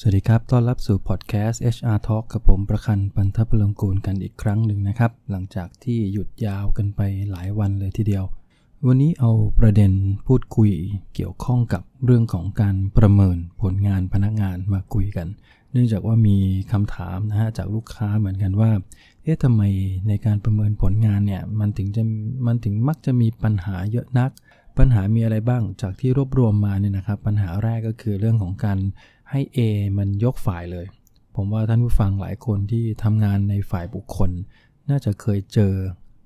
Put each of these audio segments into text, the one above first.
สวัสดีครับ ต้อนรับสู่พอดแคสต์ HR Talk กับผมประคันปันทพลงกูลกันอีกครั้งหนึ่งนะครับ หลังจากที่หยุดยาวกันไปหลายวันเลยทีเดียว วันนี้เอาประเด็นพูดคุยเกี่ยวข้องกับเรื่องของการประเมินผลงานพนักงานมาคุยกัน เนื่องจากว่ามีคำถามนะฮะจากลูกค้าเหมือนกันว่า เอ๊ะทำไมในการประเมินผลงานเนี่ย มันถึงจะ มันถึงมักจะมีปัญหาเยอะนัก ปัญหา มีอะไรบ้าง จากที่รวบรวมมาเนี่ยนะครับ ปัญหาแรกก็คือเรื่องของการให้ A มันยกฝ่ายเลย ผมว่าท่านผู้ฟังหลายคนที่ทำงานในฝ่ายบุคคล น่าจะเคยเจอ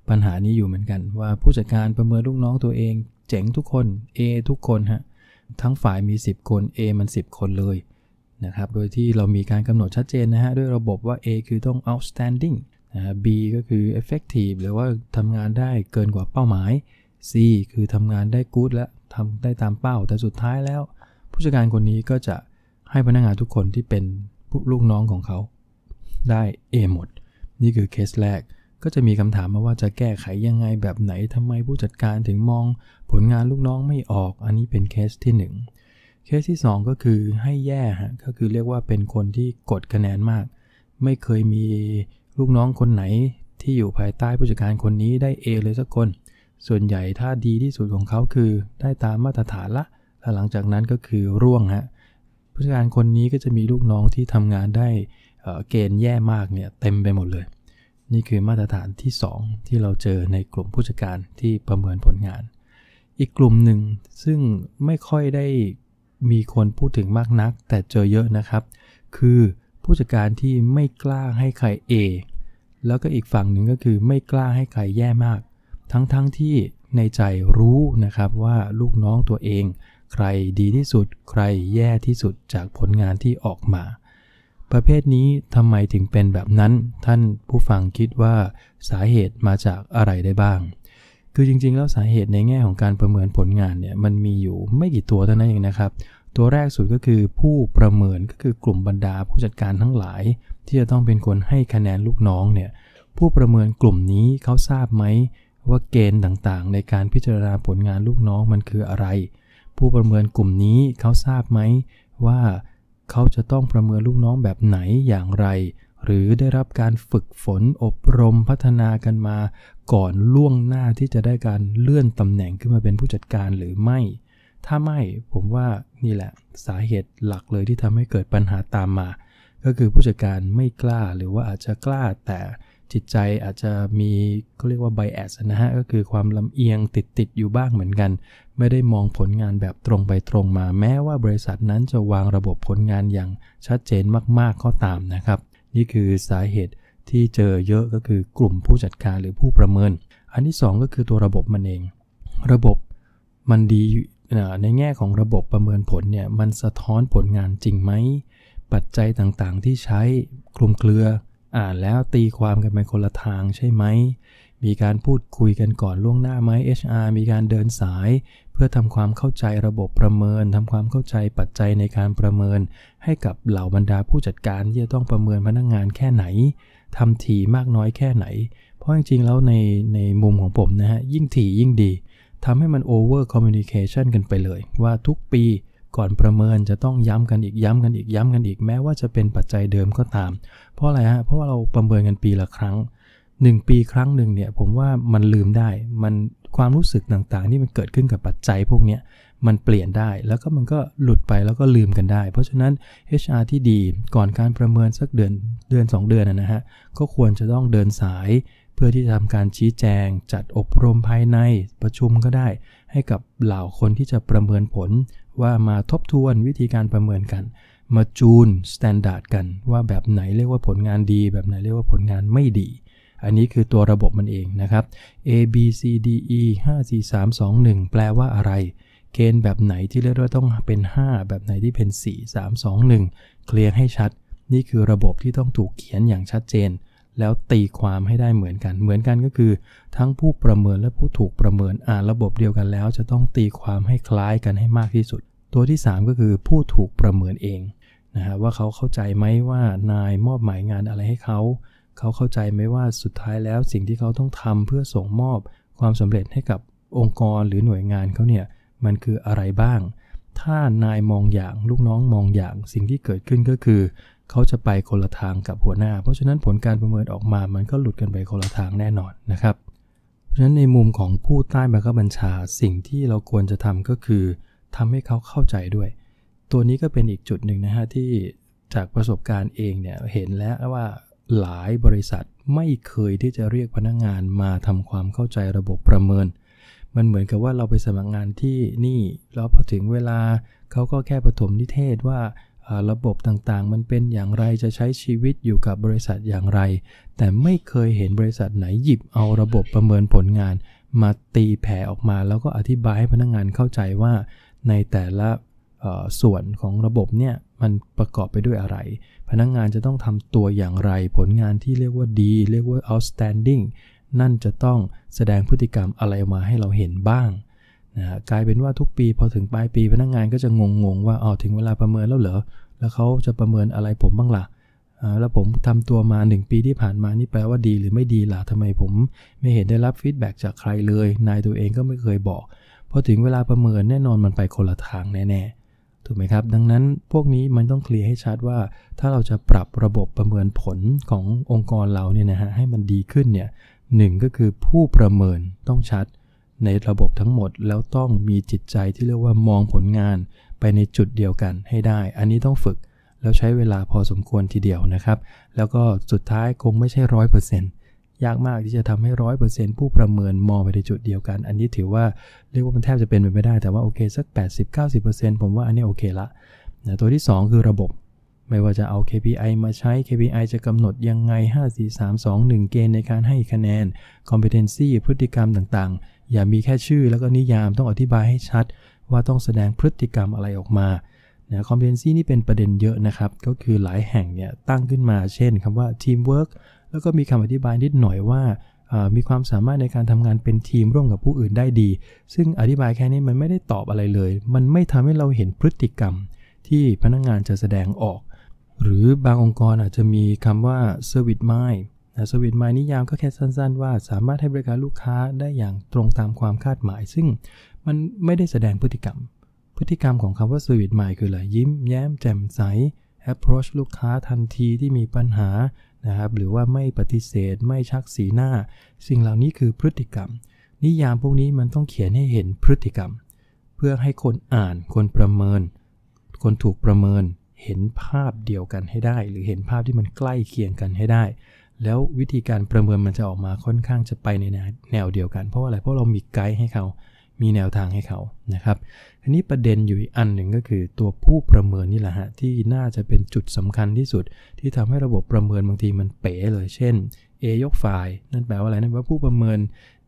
ปัญหานี้อยู่เหมือนกัน ว่าผู้จัดการประเมินลูกน้องตัวเอง เจ๋งทุกคน A ทุกคนฮะทั้งฝ่ายมี 10 คน A มัน 10 คนเลยนะครับโดยที่เรามีการกำหนดชัดเจนนะฮะด้วยระบบว่า A คือต้อง outstanding นะ B ก็คือ effective หรือว่าทำงานได้เกินกว่าเป้าหมาย C คือทำงานได้ good และทำได้ตามเป้าแต่สุดท้ายแล้ว ผู้จัดการคนนี้ก็จะให้พนักงานทุกคนที่เป็นผู้ลูกน้องของเขา ได้ A หมด นี่คือเคสแรก ก็จะมีคำถามมาว่าจะแก้ไขยังไงแบบไหนทำไมผู้จัดการถึงมองผลงานลูกน้องไม่ออกอันนี้เป็นเคสที่ 1 เคสที่ 2 ก็คือให้แย่ฮะก็คือเรียกว่าเป็นคนที่กดคะแนนมาก ไม่เคยมีลูกน้องคนไหน ที่อยู่ภายใต้ผู้จัดการคนนี้ได้ A เลยสักคน ส่วนใหญ่ถ้าดีที่สุดของเขาคือ ได้ตามมาตรฐานละและหลังจากนั้นก็คือร่วงฮะผู้จัดการคนนี้ก็จะมีลูกน้องที่ทำงานได้เกณฑ์แย่มากเนี่ยเต็มไปหมดเลย นี่คือมาตรฐานที่ 2 ที่เราเจอในกลุ่มผู้จัดการที่ประเมินผลงาน อีกกลุ่มหนึ่งซึ่งไม่ค่อยได้มีคนพูดถึงมากนัก แต่เจอเยอะนะครับ คือผู้จัดการที่ไม่กล้าให้ใคร A แล้วก็อีกฝั่งหนึ่งก็คือไม่กล้าให้ใครแย่มาก ทั้งๆทที่ในใจรู้นะครับว่าลูกน้องตัวเองใครดีที่สุด ใครแย่ที่สุดจากผลงานที่ออกมา ประเภทนี้ทำไมถึงเป็นแบบนั้น ท่านผู้ฟังคิดว่าสาเหตุมาจากอะไรได้บ้าง คือจริงๆแล้วสาเหตุในแง่ของการประเมินผลงานเนี่ยมันมีอยู่ไม่กี่ตัวเท่านั้นเองนะครับ ตัวแรกสุดก็คือผู้ประเมินก็คือกลุ่มบรรดาผู้จัดการทั้งหลาย ที่จะต้องเป็นคนให้คะแนนลูกน้องเนี่ย ผู้ประเมินกลุ่มนี้เขาทราบไหมว่าเกณฑ์ต่างๆ ในการพิจารณาผลงานลูกน้องมันคืออะไรผู้ประเมินกลุ่มนี้เขาทราบไหม ว่าเขาจะต้องประเมินลูกน้องแบบไหนอย่างไร หรือได้รับการฝึกฝนอบรมพัฒนากันมา ก่อนล่วงหน้าที่จะได้การเลื่อนตำแหน่งขึ้นมาเป็นผู้จัดการหรือไม่ ถ้าไม่ผมว่านี่แหละสาเหตุหลักเลยที่ทำให้เกิดปัญหาตามมา ก็คือผู้จัดการไม่กล้าหรือว่าอาจจะกล้าแต่จิตใจอาจจะมีเขาเรียกว่าบแอสนะฮะก็คือความลำเอียงติดติดอยู่บ้างเหมือนกัน ไม่ได้มองผลงานแบบตรงไปตรงมา แม้ว่าบริษัทนั้นจะวางระบบผลงานอย่างชัดเจนมากๆ ก็ตามนะครับ นี่คือสาเหตุที่เจอเยอะก็คือกลุ่มผู้จัดการหรือผู้ประเมิน อันที่ 2 ก็คือตัวระบบมันเอง ระบบมันดีในแง่ของระบบประเมินผลเนี่ยมันสะท้อนผลงานจริงไหมปัจจัยต่างๆที่ใช้คลุมเครืออ่านแล้วตีความกันไปคนละทางใช่ไหม มีการพูดคุยกันก่อนล่วงหน้าไหม HR มีการเดินสาย เพื่อทำความเข้าใจระบบประเมินทำความเข้าใจปัจจัยในการประเมิน ให้กับเหล่าบรรดาผู้จัดการที่จะต้องประเมินพนักงงานแค่ไหนทำถี่มากน้อยแค่ไหน เพราะจริงๆแล้วในในมุมของผมนะฮะยิ่งถี่ยิ่งดีทำให้มันโอเวอร์คอมมิวนิเคชันกันไปเลย ว่าทุกปีก่อนประเมินจะต้องย้ำกันอีกย้ำกันอีกย้ำกันอีก แม้ว่าจะเป็นปัจจัยเดิมก็ตาม เพราะอะไรฮะ เพราะว่าเราประเมินกันปีละครั้ง1ปีครั้งหนึ่งเนี่ยผมว่ามันลืมได้ มันความรู้สึกต่างๆที่มันเกิดขึ้นกับปัจจัยพวกนี้มันเปลี่ยนได้ แล้วก็มันก็หลุดไปแล้วก็ลืมกันได้ เพราะฉะนั้น HR ที่ดีก่อนการประเมินสักเดือนเดือน 2 เดือนนะฮะก็ควรจะต้องเดินสาย เพื่อที่จะทำการชี้แจง จัดอบรมภายในประชุมก็ได้ ให้กับเหล่าคนที่จะประเมินผลว่ามาทบทวนวิธีการประเมินกัน มาจูนสแตนดาร์ดกัน ว่าแบบไหนเรียกว่าผลงานดี แบบไหนเรียกว่าผลงานไม่ดี อันนี้คือตัวระบบมันเองนะครับ A B C D E 5 4 3 2 1 แปลว่าอะไร เกณฑ์แบบไหนที่เรียกว่าต้องเป็น 5 แบบไหนที่เป็น 4 3 2 1 เคลียร์ให้ชัด นี่คือระบบที่ต้องถูกเขียนอย่างชัดเจนแล้วตีความให้ได้เหมือนกัน เหมือนกันก็คือ ทั้งผู้ประเมินและผู้ถูกประเมินอ่านระบบเดียวกันแล้ว จะต้องตีความให้คล้ายกันให้มากที่สุด ตัวที่ 3 ก็คือผู้ถูกประเมินเองนะฮะว่าเขาเข้าใจไหมว่านายมอบหมายงานอะไรให้เขา เขาเข้าใจไหมว่าสุดท้ายแล้วสิ่งที่เขาต้องทำเพื่อส่งมอบความสำเร็จให้กับองค์กรหรือหน่วยงานเขาเนี่ยมันคืออะไรบ้าง ถ้านายมองอย่างลูกน้องมองอย่าง สิ่งที่เกิดขึ้นก็คือเขาจะไปคนละทางกับหัวหน้า เพราะฉะนั้นผลการประเมินออกมา มันก็หลุดกันไปคนละทางแน่นอนนะครับ เพราะฉะนั้นในมุมของผู้ใต้บังคับบัญชาสิ่งที่เราควรจะทำก็คือ ทำให้เขาเข้าใจด้วย ตัวนี้ก็เป็นอีกจุดหนึ่งนะฮะที่จากประสบการณ์เองเนี่ยเห็นแล้วว่าหลายบริษัทไม่เคยที่จะเรียกพนักงงานมาทำความเข้าใจระบบประเมิน มันเหมือนกับว่าเราไปสมัครงานที่นี่แล้วพอถึงเวลาเขาก็แค่ประถมนิเทศว่าระบบต่างๆมันเป็นอย่างไรจะใช้ชีวิตอยู่กับบริษัทอย่างไร แต่ไม่เคยเห็นบริษัทไหนหยิบเอาระบบประเมินผลงานมาตีแผ่ออกมาแล้วก็อธิบายให้พนักงงานเข้าใจว่าในแต่ละส่วนของระบบเนี่ยมันประกอบไปด้วยอะไร พนักงงานจะต้องทำตัวอย่างไรผลงานที่เรียกว่าดี เรียกว่า outstanding นั่นจะต้องแสดงพฤติกรรมอะไรมาให้เราเห็นบ้างนะกลายเป็นว่าทุกปี พอถึงปลายปีพนักงงานก็จะงงงว่าอ๋อถึงเวลาประเมินแล้วเหรอแล้วเขาจะประเมินอะไรผมบ้างละ่ะแล้วผมทำตัวมา1ปีที่ผ่านมานี่แปลว่าดีหรือไม่ดีล่ะทำไมผมไม่เห็นได้รับฟีดแบ็จากใครเลย นายตัวเองก็ไม่เคยบอกพอถึงเวลาประเมินแน่นอนมันไปคนละทางแน่ๆถูกไหมครับ ดังนั้นพวกนี้มันต้องเคลียร์ให้ชัดว่า ถ้าเราจะปรับระบบประเมินผลขององค์กรเราเนี่ยนะฮะให้มันดีขึ้นเนี่ยหก็คือผู้ประเมินต้องชัดในระบบทั้งหมดแล้วต้องมีจิตใจที่เรียกว่ามองผลงานไปในจุดเดียวกันให้ได้ อันนี้ต้องฝึก แล้วใช้เวลาพอสมควรทีเดียวนะครับ แล้วก็สุดท้ายคงไม่ใช่ร้อยเปอร์เซ็นต์ยากมากที่จะทำให้ร้อยเปอร์เซ็นต์ผู้ประเมินมองไปในจุดเดียวกัน อันนี้ถือว่าเรียกว่ามันแทบจะเป็นไปไม่ได้ แต่ว่าโอเคสัก80-90%ผมว่าอันนี้โอเคละนะตัวที่2คือระบบไม่ว่าจะเอา KPI มาใช้ KPI จะกำหนดยังไง 5 4 3 2 1 เกณฑ์ในการให้คะแนน competency พฤติกรรมต่าง ๆ อย่ามีแค่ชื่อแล้วก็นิยามต้องอธิบายให้ชัดว่าต้องแสดงพฤติกรรมอะไรออกมา competency นี่เป็นประเด็นเยอะนะครับ ก็คือหลายแห่งเนี่ยตั้งขึ้นมา เช่นคำว่า teamwork แล้วก็มีคำอธิบายนิดหน่อยว่า มีความสามารถในการทำงานเป็นทีมร่วมกับผู้อื่นได้ดี ซึ่งอธิบายแค่นี้มันไม่ได้ตอบอะไรเลย มันไม่ทำให้เราเห็นพฤติกรรม ที่พนักงงานจะแสดงออกหรือบางองค์กรอาจจะมีคำว่า Service Mind นะ Service Mind นิยามก็แค่สั้นๆ ว่าสามารถให้บริการลูกค้าได้อย่างตรงตามความคาดหมาย ซึ่งมันไม่ได้แสดงพฤติกรรม พฤติกรรมของคำว่า Service Mind คืออะไรยิ้มแย้มแจ่มใส approach ลูกค้าทันทีที่มีปัญหานะครับหรือว่าไม่ปฏิเสธไม่ชักสีหน้า สิ่งเหล่านี้คือพฤติกรรม นิยามพวกนี้มันต้องเขียนให้เห็นพฤติกรรม เพื่อให้คนอ่านคนประเมิน คนถูกประเมินเห็นภาพเดียวกันให้ได้ หรือเห็นภาพที่มันใกล้เคียงกันให้ได้ แล้ววิธีการประเมินมันจะออกมาค่อนข้างจะไปในแนวเดียวกัน เพราะอะไร เพราะเรามีไกด์ให้เขา มีแนวทางให้เขา นะครับทีนี้ประเด็นอยู่อีกอันหนึ่งก็คือตัวผู้ประเมินนี่แหละฮะ ที่น่าจะเป็นจุดสำคัญที่สุดที่ทำให้ระบบประเมินบางทีมันเป๋เลย เช่น A ยกไฟล์นั่นแปลว่าอะไร นั่นว่าผู้ประเมิน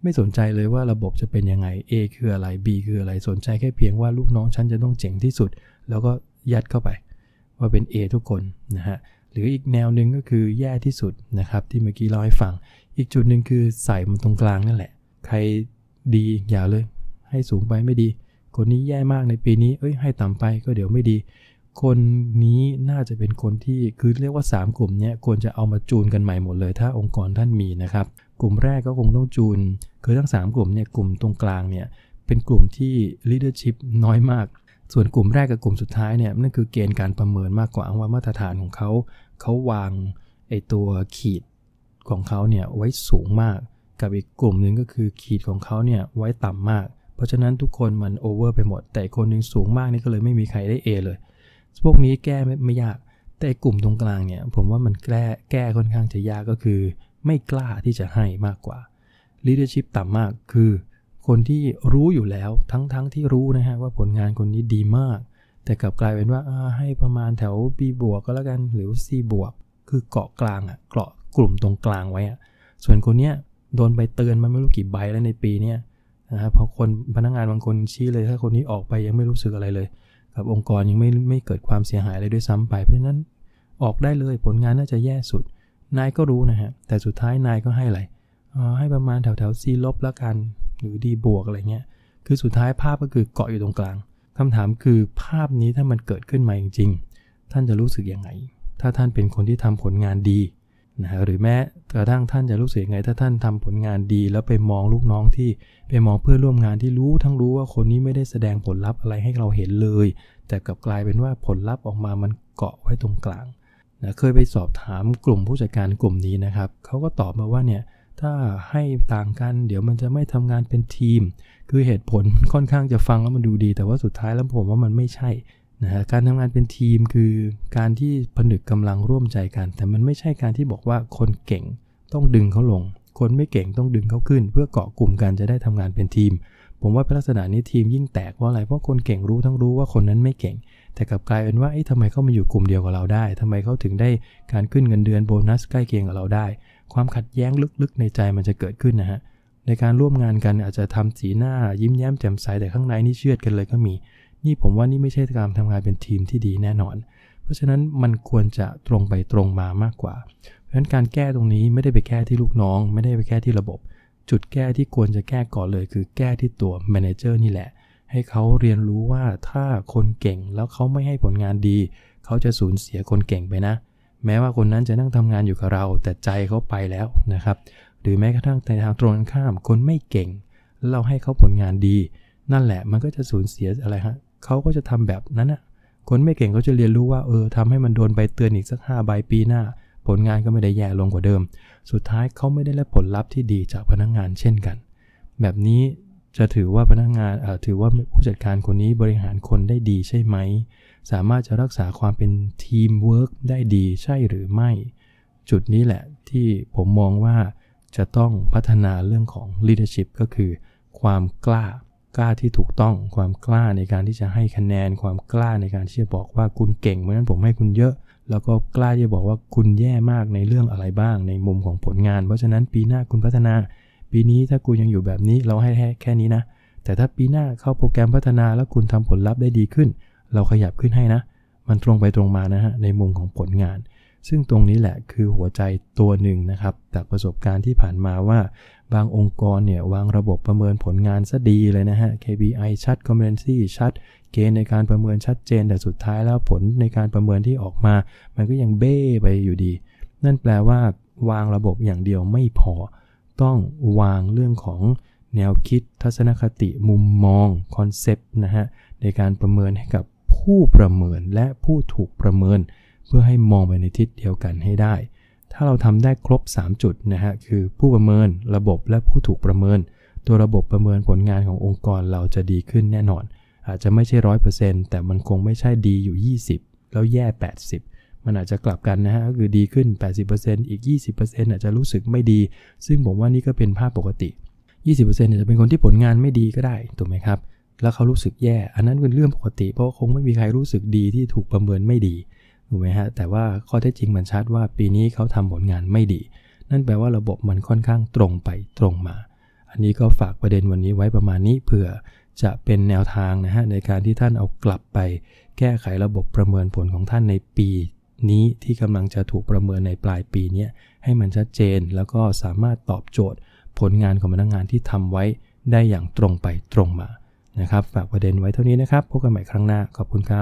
ไม่สนใจเลยว่าระบบจะเป็นยังไง A คืออะไร B คืออะไร สนใจแค่เพียงว่าลูกน้องฉันจะต้องเจ๋งที่สุด แล้วก็ยัดเข้าไปว่าเป็น A ทุกคนนะฮะหรืออีกแนวหนึ่งก็คือแย่ที่สุดนะครับที่เมื่อกี้เล่าให้ฟัง อีกจุดหนึ่งคือใส่มันตรงกลางนั่นแหละ ใครดีอย่าเลย ให้สูงไปไม่ดี คนนี้แย่มากในปีนี้เอ้ย ให้ต่ำไปก็เดี๋ยวไม่ดี คนนี้น่าจะเป็นคนที่คือเรียกว่า 3 กลุ่มนี้ควรจะเอามาจูนกันใหม่หมดเลย ถ้าองค์กรท่านมีนะครับ กลุ่มแรกก็คงต้องจูนคือทั้ง 3 กลุ่มเนี่ยกลุ่มตรงกลางเนี่ยเป็นกลุ่มที่ leadership น้อยมากส่วนกลุ่มแรกกับ กลุ่มสุดท้ายเนี่ยนั่นคือเกณฑ์การประเมินมากกว่าว่า มาตรฐานของเขาเขาวางไอตัวขีดของเขาเนี่ยไว้สูงมากกับอีกกลุ่มหนึ่งก็คือขีดของเขาเนี่ยไว้ต่ำมาก เพราะฉะนั้นทุกคนมันโอเวอร์ไปหมด แต่คนหนึ่งสูงมากนี่ก็เลยไม่มีใครได้ A เลยพวกนี้แก้ไม่ยากแต่กลุ่มตรงกลางเนี่ยผมว่ามันแก้แก้ค่อนข้างจะยากก็คือ ไม่กล้าที่จะให้มากกว่า leadership ต่ำมากคือคนที่รู้อยู่แล้วทั้งๆทที่รู้นะฮะว่าผลงานคนนี้ดีมาก แต่กลับกลายเป็นว่าให้ประมาณแถว B บวกก็แล้วกันหรือ C บวกคือเกาะกลางอะ่ะเกาะกลุ่มตรงกลางไว้อะ่ะส่วนคนเนี้ยโดนใบเตือนมันไม่รู้กี่ใบแล้วในปีเนี้ยนะครับพอคนพนักงงานบางคนชี้เลย ถ้าคนนี้ออกไปยังไม่รู้สึกอะไรเลย กับองค์กรยังไม่ไม่เกิดความเสียหายเลยด้วยซ้ำไป เพราะฉะนั้นออกได้เลยผลงานน่าจะแย่สุดนายก็รู้นะฮะแต่สุดท้ายนายก็ให้อะไรให้ประมาณแถวแถว C ลบแล้วกันหรือดีบวกอะไรเงี้ย คือสุดท้ายภาพก็คือเกาะอยู่ตรงกลาง คำถามคือภาพนี้ถ้ามันเกิดขึ้นมาจริง ๆ ท่านจะรู้สึกยังไง ถ้าท่านเป็นคนที่ทำผลงานดีนะหรือแม้กระทั่งท่านจะรู้สึกยังไง ถ้าท่านทำผลงานดี แล้วไปมองลูกน้องที่ไปมองเพื่อนร่วมงานที่รู้ ทั้งรู้ว่าคนนี้ไม่ได้แสดงผลลัพธ์อะไรให้เราเห็นเลยแต่กลับกลายเป็นว่าผลลัพธ์ออกมา มันเกาะไว้ตรงกลางนะเคยไปสอบถามกลุ่มผู้จัดการกลุ่มนี้นะครับเขาก็ตอบมาว่าเนี่ยถ้าให้ต่างกันเดี๋ยวมันจะไม่ทำงานเป็นทีม คือเหตุผลค่อนข้างจะฟังแล้วมันดูดี แต่ว่าสุดท้ายแล้วผมว่ามันไม่ใช่นะฮะการทำงานเป็นทีมคือการที่ผนึกกำลังร่วมใจกัน แต่มันไม่ใช่การที่บอกว่าคนเก่ง ต้องดึงเขาลง คนไม่เก่งต้องดึงเขาขึ้น เพื่อเกาะกลุ่มกันจะได้ทำงานเป็นทีม ผมว่าเป็นลักษณะนี้ทีมยิ่งแตกเพราะอะไรเพราะคนเก่งรู้ทั้งรู้ว่าคนนั้นไม่เก่ง แต่กลับกลายเป็นว่าเอ๊ะทำไมเขามาอยู่กลุ่มเดียวกับเราได้ ทำไมเขาถึงได้การขึ้นเงินเดือนโบนัสใกล้เคียงกับเราได้ความขัดแย้งลึกๆในใจมันจะเกิดขึ้นนะฮะในการร่วมงานกันอาจจะทำสีหน้ายิ้มแย้มแจ่มใสแต่ข้างในนี่เชื่อดกันเลยก็มี นี่ผมว่านี่ไม่ใช่การทำงานเป็นทีมที่ดีแน่นอน เพราะฉะนั้นมันควรจะตรงไปตรงมามากกว่าเพราะฉะนั้นการแก้ตรงนี้ไม่ได้ไปแก้ที่ลูกน้อง ไม่ได้ไปแก้ที่ระบบ จุดแก้ที่ควรจะแก้ก่อนเลย คือแก้ที่ตัวแมเนเจอร์นี่แหละ ให้เขาเรียนรู้ว่าถ้าคนเก่งแล้วเขาไม่ให้ผลงานดีเขาจะสูญเสียคนเก่งไปนะเแม้ว่าคนนั้นจะนั่งทำงานอยู่กับเราแต่ใจเขาไปแล้วนะครับ หรือแม้กระทั่งในทางตรงข้าม คนไม่เก่งเราให้เขาผลงานดี นั่นแหละมันก็จะสูญเสียอะไรฮะเขาก็จะทำแบบนั้นอะคนไม่เก่งเขาจะเรียนรู้ว่า เออทำให้มันโดนใบเตือนอีกสัก5ใบปีหน้า ผลงานก็ไม่ได้แย่ลงกว่าเดิม สุดท้ายเขาไม่ได้รับผลลัพธ์ที่ดีจากพนักงงานเช่นกัน แบบนี้จะถือว่าพนักงงานเอ่อถือว่าผู้จัดการคนนี้บริหารคนได้ดีใช่ไหมสามารถจะรักษาความเป็นทีมเวิร์กได้ดีใช่หรือไม่ จุดนี้แหละที่ผมมองว่าจะต้องพัฒนาเรื่องของ leadership ก็คือ ความกล้า กล้าที่ถูกต้อง ความกล้าในการที่จะให้คะแนน ความกล้าในการที่จะบอกว่าคุณเก่ง เพราะนั้นผมให้คุณเยอะ แล้วก็กล้าที่จะบอกว่าคุณแย่มากในเรื่องอะไรบ้างในมุมของผลงาน เพราะฉะนั้นปีหน้าคุณพัฒนา ปีนี้ถ้าคุณยังอยู่แบบนี้เราให้แค่นี้นะ แต่ถ้าปีหน้าเข้าโปรแกรมพัฒนาแล้วคุณทำผลลัพธ์ได้ดีขึ้นเราขยับขึ้นให้นะ มันตรงไปตรงมานะฮะ ในมุมของผลงาน ซึ่งตรงนี้แหละคือหัวใจตัวหนึ่งนะครับ จากประสบการณ์ที่ผ่านมาว่า บางองค์กรเนี่ย วางระบบประเมินผลงานซะดีเลยนะฮะ KPI ชัด Competency ชัด เกณฑ์ในการประเมินชัดเจน แต่สุดท้ายแล้วผลในการประเมินที่ออกมา มันก็ยังเบ้ไปอยู่ดี นั่นแปลว่าวางระบบอย่างเดียวไม่พอ ต้องวางเรื่องของแนวคิดทัศนคติ มุมมองคอนเซปต์นะฮะในการประเมินให้กับผู้ประเมินและผู้ถูกประเมิน เพื่อให้มองไปในทิศเดียวกันให้ได้ ถ้าเราทำได้ครบ3จุดนะฮะ คือผู้ประเมินระบบและผู้ถูกประเมิน ตัวระบบประเมินผลงานขององค์กรเราจะดีขึ้นแน่นอน อาจจะไม่ใช่ร้อยเปอร์เซ็นต์แต่มันคงไม่ใช่ดีอยู่ 20 แล้วแย่ 80 มันอาจจะกลับกันนะฮะ ก็คือดีขึ้น 80%อีก 20%อาจจะรู้สึกไม่ดี ซึ่งผมว่านี่ก็เป็นภาพปกติ 20%อาจจะเป็นคนที่ผลงานไม่ดีก็ได้ ถูกไหมครับแล้วเขารู้สึกแย่ อันนั้นเป็นเรื่องปกติ เพราะคงไม่มีใครรู้สึกดีที่ถูกประเมินไม่ดี ถูกไหมฮะ แต่ว่าข้อเท็จจริงมันชัดว่าปีนี้เขาทำผลงานไม่ดี นั่นแปลว่าระบบมันค่อนข้างตรงไปตรงมา อันนี้ก็ฝากประเด็นวันนี้ไว้ประมาณนี้เผื่อจะเป็นแนวทางนะฮะในการที่ท่านเอากลับไป แก้ไขระบบประเมินผลของท่านในปี นี้ที่กำลังจะถูกประเมินในปลายปีนี้ให้มันชัดเจน แล้วก็สามารถตอบโจทย์ ผลงานของพนักงงานที่ทำไว้ได้อย่างตรงไปตรงมานะครับฝากประเด็นไว้เท่านี้นะครับพบกันใหม่ครั้งหน้า ขอบคุณครับ